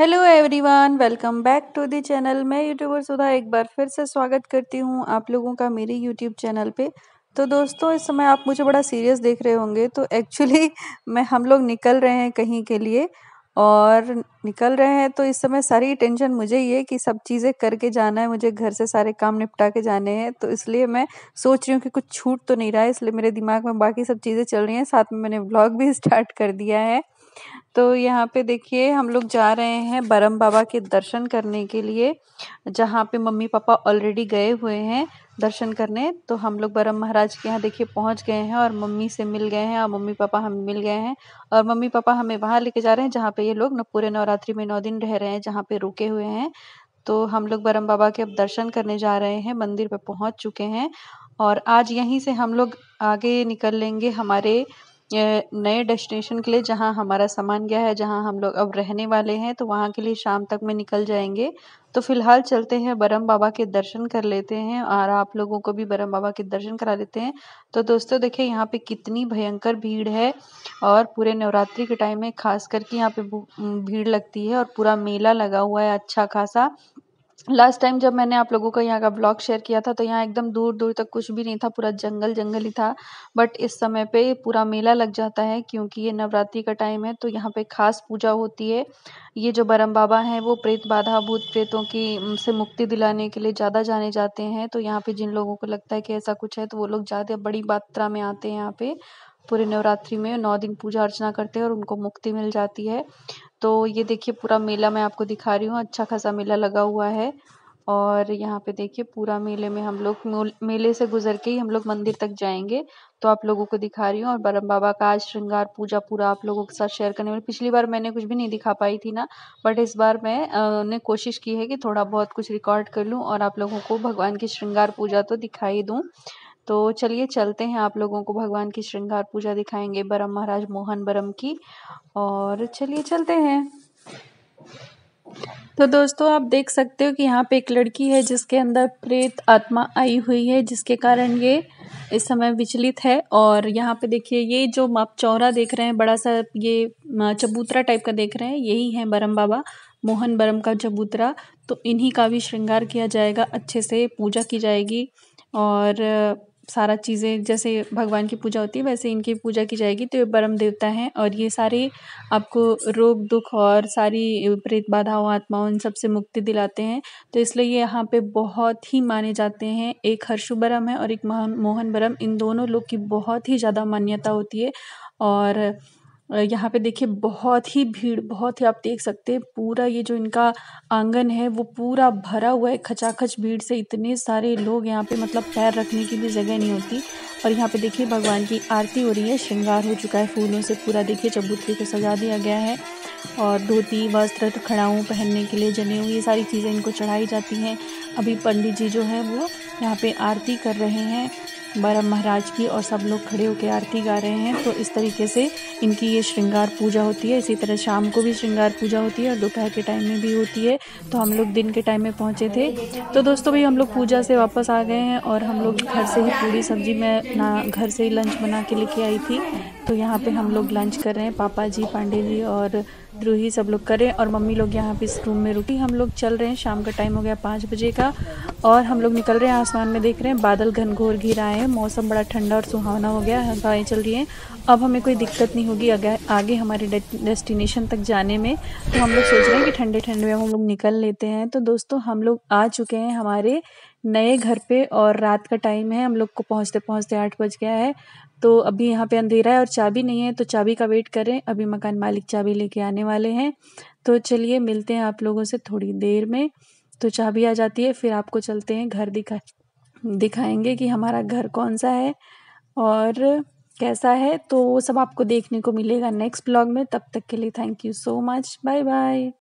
hello everyone welcome back to the channel मैं YouTuber Sudha एक बार फिर से स्वागत करती हूँ आप लोगों का मेरे यूट्यूब चैनल पे तो दोस्तों इस समय आप मुझे बड़ा सीरियस देख रहे होंगे तो एक्चुअली मैं हम लोग निकल रहे हैं कहीं के लिए और निकल रहे हैं तो इस समय सारी टेंशन मुझे ही है कि सब चीज़ें करके जाना है मुझे घर से सारे काम निपटा के जाने हैं तो इसलिए मैं सोच रही हूँ कि कुछ छूट तो नहीं रहा है इसलिए मेरे दिमाग में बाकी सब चीज़ें चल रही हैं साथ में मैंने ब्लॉग भी स्टार्ट कर दिया है तो यहाँ पे देखिए हम लोग जा रहे हैं बरम बाबा के दर्शन करने के लिए जहाँ पे मम्मी पापा ऑलरेडी गए हुए हैं दर्शन करने तो हम लोग बरम महाराज के यहाँ देखिए पहुँच गए हैं और मम्मी से मिल गए हैं और मम्मी पापा हम मिल गए हैं और मम्मी पापा हमें वहाँ लेके जा रहे हैं जहाँ पे ये लोग न पूरे नवरात्रि में नौ दिन रह रहे हैं जहाँ पे रुके हुए हैं तो हम लोग बरम बाबा के अब दर्शन करने जा रहे हैं मंदिर पे पहुँच चुके हैं और आज यहीं से हम लोग आगे निकल लेंगे हमारे नए डेस्टिनेशन के लिए जहाँ हमारा सामान गया है जहाँ हम लोग अब रहने वाले हैं तो वहाँ के लिए शाम तक में निकल जाएंगे तो फिलहाल चलते हैं बरम बाबा के दर्शन कर लेते हैं और आप लोगों को भी बरम बाबा के दर्शन करा लेते हैं तो दोस्तों देखिए यहाँ पे कितनी भयंकर भीड़ है और पूरे नवरात्रि के टाइम में खास करके यहाँ पे भीड़ लगती है और पूरा मेला लगा हुआ है अच्छा खासा लास्ट टाइम जब मैंने आप लोगों का यहाँ का ब्लॉग शेयर किया था तो यहाँ एकदम दूर दूर तक कुछ भी नहीं था पूरा जंगल जंगल ही था बट इस समय पे पूरा मेला लग जाता है क्योंकि ये नवरात्रि का टाइम है तो यहाँ पे खास पूजा होती है ये जो बरम बाबा हैं वो प्रेत बाधा भूत प्रेतों की से मुक्ति दिलाने के लिए ज़्यादा जाने जाते हैं तो यहाँ पे जिन लोगों को लगता है कि ऐसा कुछ है तो वो लोग ज़्यादा बड़ी मात्रा में आते हैं यहाँ पे पूरे नवरात्रि में नौ दिन पूजा अर्चना करते हैं और उनको मुक्ति मिल जाती है तो ये देखिए पूरा मेला मैं आपको दिखा रही हूँ अच्छा खासा मेला लगा हुआ है और यहाँ पे देखिए पूरा मेले में हम लोग मेले से गुजर के ही हम लोग मंदिर तक जाएंगे तो आप लोगों को दिखा रही हूँ और बरम बाबा का आज श्रृंगार पूजा पूरा आप लोगों के साथ शेयर करने में पिछली बार मैंने कुछ भी नहीं दिखा पाई थी ना बट इस बार मैं आ, कोशिश की है कि थोड़ा बहुत कुछ रिकॉर्ड कर लूँ और आप लोगों को भगवान की श्रृंगार पूजा तो दिखाई दूँ तो चलिए चलते हैं आप लोगों को भगवान की श्रृंगार पूजा दिखाएंगे बरम महाराज मोहन बरम की और चलिए चलते हैं तो दोस्तों आप देख सकते हो कि यहाँ पे एक लड़की है जिसके अंदर प्रेत आत्मा आई हुई है जिसके कारण ये इस समय विचलित है और यहाँ पे देखिए ये जो आप चौरा देख रहे हैं बड़ा सा ये चबूतरा टाइप का देख रहे हैं यही है बरम बाबा मोहन बरम का चबूतरा तो इन्हीं का भी श्रृंगार किया जाएगा अच्छे से पूजा की जाएगी और सारा चीज़ें जैसे भगवान की पूजा होती है वैसे इनकी पूजा की जाएगी तो ये ब्रह्म देवता हैं और ये सारे आपको रोग दुख और सारी विपरीत बाधाओं आत्माओं इन सबसे मुक्ति दिलाते हैं तो इसलिए ये यहाँ पे बहुत ही माने जाते हैं एक हर्षु ब्रह्म है और एक मोहन ब्रह्म इन दोनों लोग की बहुत ही ज़्यादा मान्यता होती है और यहाँ पे देखिए बहुत ही भीड़ बहुत ही आप देख सकते हैं पूरा ये जो इनका आंगन है वो पूरा भरा हुआ है खचाखच भीड़ से इतने सारे लोग यहाँ पे मतलब पैर रखने की भी जगह नहीं होती और यहाँ पे देखिए भगवान की आरती हो रही है श्रृंगार हो चुका है फूलों से पूरा देखिए चबूतरे को सजा दिया गया है और धोती वस्त्र खड़ाऊँ पहनने के लिए जनेऊ ये सारी चीज़ें इनको चढ़ाई जाती हैं अभी पंडित जी जो हैं वो यहाँ पर आरती कर रहे हैं बारह महाराज की और सब लोग खड़े होकर आरती गा रहे हैं तो इस तरीके से इनकी ये श्रृंगार पूजा होती है इसी तरह शाम को भी श्रृंगार पूजा होती है और दोपहर के टाइम में भी होती है तो हम लोग दिन के टाइम में पहुँचे थे तो दोस्तों भाई हम लोग पूजा से वापस आ गए हैं और हम लोग घर से ही पूरी सब्जी मैं ना घर से ही लंच बना के लेके आई थी तो यहाँ पर हम लोग लंच कर रहे हैं पापा जी पांडे जी और द्रोही सब लोग करें और मम्मी लोग यहाँ पे इस रूम में रुकी हम लोग चल रहे हैं शाम का टाइम हो गया पाँच बजे का और हम लोग निकल रहे हैं आसमान में देख रहे हैं बादल घनघोर घिर आए हैं मौसम बड़ा ठंडा और सुहावना हो गया हवाएं चल रही हैं अब हमें कोई दिक्कत नहीं होगी आगे हमारे डेस्टिनेशन तक जाने में तो हम लोग सोच रहे हैं कि ठंडे ठंडे में हम लोग निकल लेते हैं तो दोस्तों हम लोग आ चुके हैं हमारे नए घर पे और रात का टाइम है हम लोग को पहुँचते पहुँचते आठ बज गया है तो अभी यहाँ पे अंधेरा है और चाबी नहीं है तो चाबी का वेट करें अभी मकान मालिक चाबी लेके आने वाले हैं तो चलिए मिलते हैं आप लोगों से थोड़ी देर में तो चाबी आ जाती है फिर आपको चलते हैं घर दिखा दिखाएंगे कि हमारा घर कौन सा है और कैसा है तो वो सब आपको देखने को मिलेगा नेक्स्ट ब्लॉग में तब तक के लिए thank you so much bye bye